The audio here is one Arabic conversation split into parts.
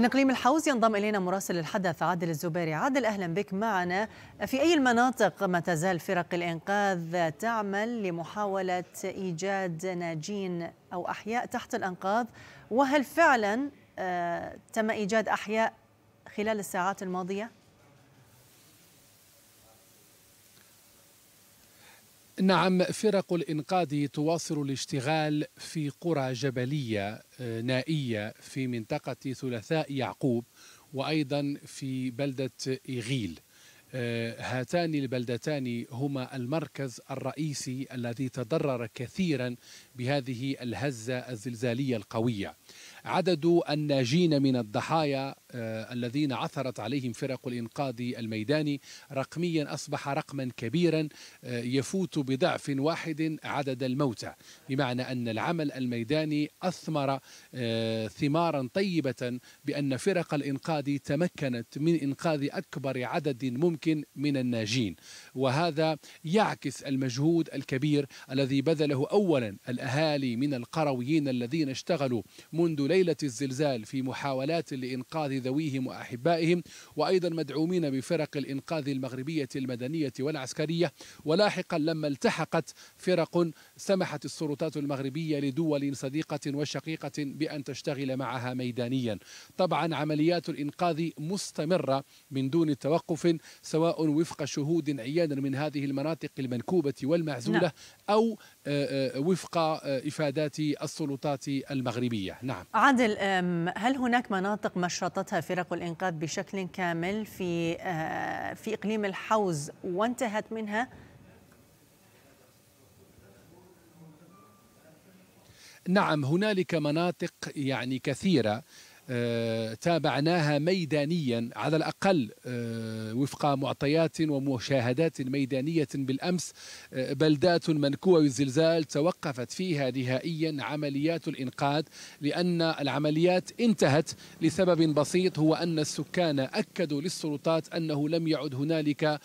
من اقليم الحوز ينضم الينا مراسل الحدث عادل الزبيري عادل اهلا بك معنا في اي المناطق ما تزال فرق الانقاذ تعمل لمحاوله ايجاد ناجين او احياء تحت الانقاض وهل فعلا آه، تم ايجاد احياء خلال الساعات الماضيه نعم فرق الإنقاذ تواصل الاشتغال في قرى جبلية آه، نائية في منطقة ثلاثاء يعقوب وأيضا في بلدة إغيل آه، هاتان البلدتان هما المركز الرئيسي الذي تضرر كثيرا بهذه الهزة الزلزالية القوية عدد الناجين من الضحايا آه، الذين عثرت عليهم فرق الإنقاذ الميداني رقميا أصبح رقما كبيرا آه، يفوت بضعف واحد عدد الموتى بمعنى أن العمل الميداني أثمر آه، ثمارا طيبة بأن فرق الإنقاذ تمكنت من إنقاذ أكبر عدد ممكن من الناجين وهذا يعكس المجهود الكبير الذي بذله أولا الأهالي من القرويين الذين اشتغلوا منذ ليلة الزلزال في محاولات لإنقاذ ذويهم وأحبائهم وأيضا مدعومين بفرق الإنقاذ المغربية المدنية والعسكرية ولاحقا لما التحقت فرق سمحت السلطات المغربية لدول صديقة وشقيقة بأن تشتغل معها ميدانيا طبعا عمليات الإنقاذ مستمرة من دون توقف سواء وفق شهود عيانا من هذه المناطق المنكوبة والمعزولة نعم. أو آه، آه، وفق آه، افادات السلطات المغربيه، نعم. عادل هل هناك مناطق مشطتها فرق الانقاذ بشكل كامل في في اقليم الحوز وانتهت منها؟ نعم هنالك مناطق يعني كثيره آه، تابعناها ميدانيا على الأقل آه، وفق معطيات ومشاهدات ميدانية بالأمس آه، بلدات منكوة بالزلزال توقفت فيها نهائيا عمليات الإنقاذ لأن العمليات انتهت لسبب بسيط هو أن السكان أكدوا للسلطات أنه لم يعد هنالك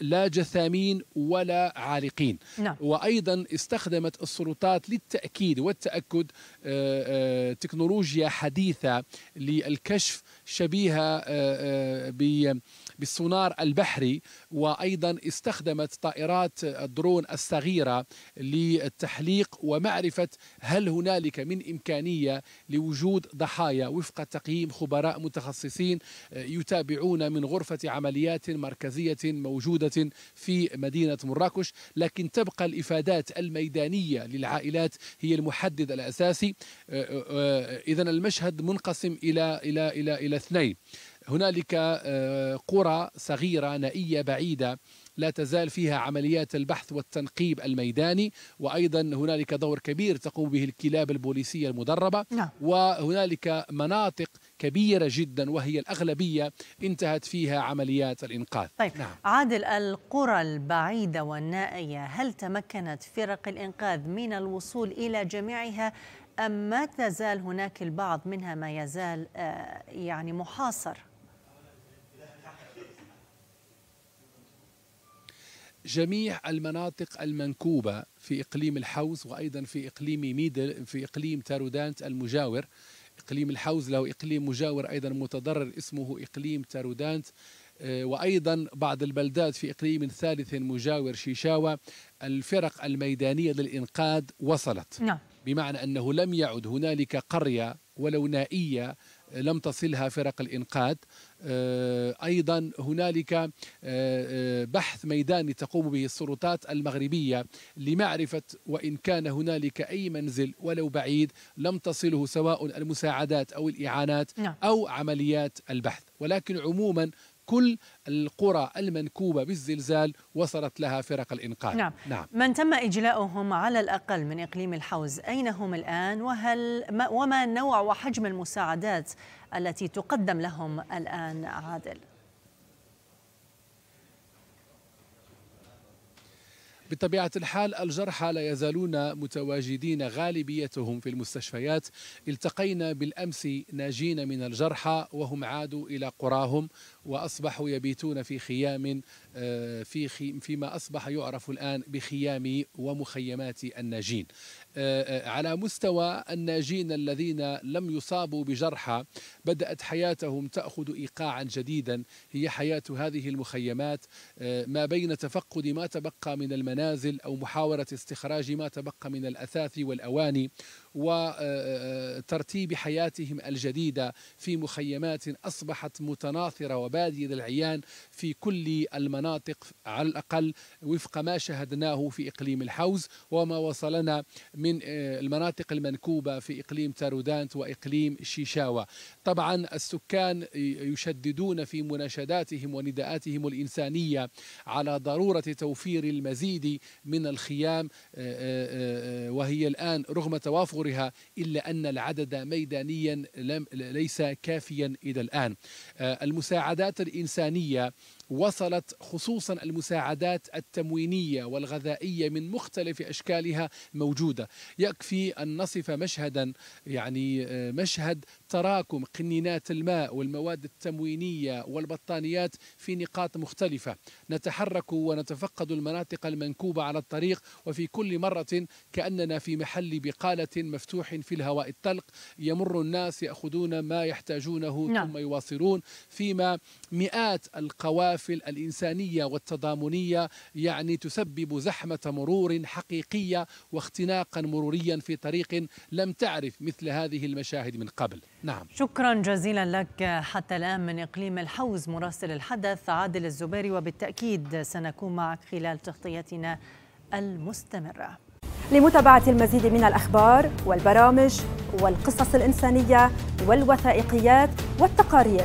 لا جثامين ولا عالقين نعم. وأيضا استخدمت السلطات للتأكيد والتأكد تكنولوجيا حديثة للكشف شبيهة آه، آه، بالسونار البحري وأيضا استخدمت طائرات الدرون الصغيرة للتحليق ومعرفة هل هنالك من إمكانية لوجود ضحايا وفق تقييم خبراء متخصصين آه، يتابعون من غرفة عمليات مركزية موجودة في مدينة مراكش لكن تبقى الإفادات الميدانية للعائلات هي المحدد الأساسي إذا المشهد منقطع تنقسم إلى إلى إلى إلى اثنين هنالك آه، قرى صغيرة نائية بعيدة لا تزال فيها عمليات البحث والتنقيب الميداني وأيضا هنالك دور كبير تقوم به الكلاب البوليسية المدربة نعم. وهنالك مناطق كبيرة جدا وهي الأغلبية انتهت فيها عمليات الإنقاذ طيب نعم. عادل القرى البعيدة والنائية هل تمكنت فرق الإنقاذ من الوصول إلى جميعها أم ما تزال هناك البعض منها ما يزال آه، يعني محاصر جميع المناطق المنكوبة في إقليم الحوز وأيضا في إقليم ميدل في إقليم تارودانت المجاور إقليم الحوز له إقليم مجاور أيضا متضرر اسمه إقليم تارودانت آه، وأيضا بعض البلدات في إقليم ثالث مجاور شيشاوة الفرق الميدانية للإنقاذ وصلت نعم. بمعنى أنه لم يعد هنالك قرية ولو نائية لم تصلها فرق الإنقاذ آه، أيضا هنالك آه، آه، بحث ميداني تقوم به السلطات المغربية لمعرفة وإن كان هنالك أي منزل ولو بعيد لم تصله سواء المساعدات أو الإعانات نعم. أو عمليات البحث ولكن عموما كل القرى المنكوبة بالزلزال وصلت لها فرق الإنقاذ نعم. نعم من تم إجلاؤهم على الأقل من إقليم الحوز أين هم الآن وهل ما وما نوع وحجم المساعدات التي تقدم لهم الآن عادل بطبيعة الحال الجرحى لا يزالون متواجدين غالبيتهم في المستشفيات التقينا بالأمس ناجين من الجرحى وهم عادوا إلى قراهم واصبحوا يبيتون في خيام آه، في فيما اصبح يعرف الان بخيام ومخيمات الناجين. آه، آه، على مستوى الناجين الذين لم يصابوا بجرحى بدات حياتهم تاخذ ايقاعا جديدا هي حياه هذه المخيمات ما بين تفقد ما تبقى من المنازل او محاوله استخراج ما تبقى من الاثاث والاواني وترتيب حياتهم الجديدة في مخيمات أصبحت متناثرة وبادية للعيان في كل المناطق على الأقل وفق ما شهدناه في إقليم الحوز وما وصلنا من آه، المناطق المنكوبة في إقليم تارودانت وإقليم شيشاوة طبعا السكان يشددون في مناشداتهم ونداءاتهم الإنسانية على ضرورة توفير المزيد من الخيام آه، آه، وهي الآن رغم توافرها إلا أن العدد ميدانيا لم ليس كافيا إلى الآن آه، المساعدات الإنسانية وصلت خصوصا المساعدات التموينيه والغذائيه من مختلف اشكالها موجوده، يكفي ان نصف مشهدا يعني آه، مشهد تراكم قنينات الماء والمواد التموينيه والبطانيات في نقاط مختلفه، نتحرك ونتفقد المناطق المنكوبه على الطريق وفي كل مره كاننا في محل بقاله مفتوح في الهواء الطلق، يمر الناس ياخذون ما يحتاجونه نعم. ثم يواصلون فيما مئات القوارب القوافل الإنسانية والتضامنية يعني تسبب زحمة مرور حقيقية واختناقا مروريا في طريق لم تعرف مثل هذه المشاهد من قبل نعم شكرا جزيلا لك حتى الآن من إقليم الحوز مراسل الحدث عادل الزبيري وبالتأكيد سنكون معك خلال تغطيتنا المستمرة لمتابعة المزيد من الأخبار والبرامج والقصص الإنسانية والوثائقيات والتقارير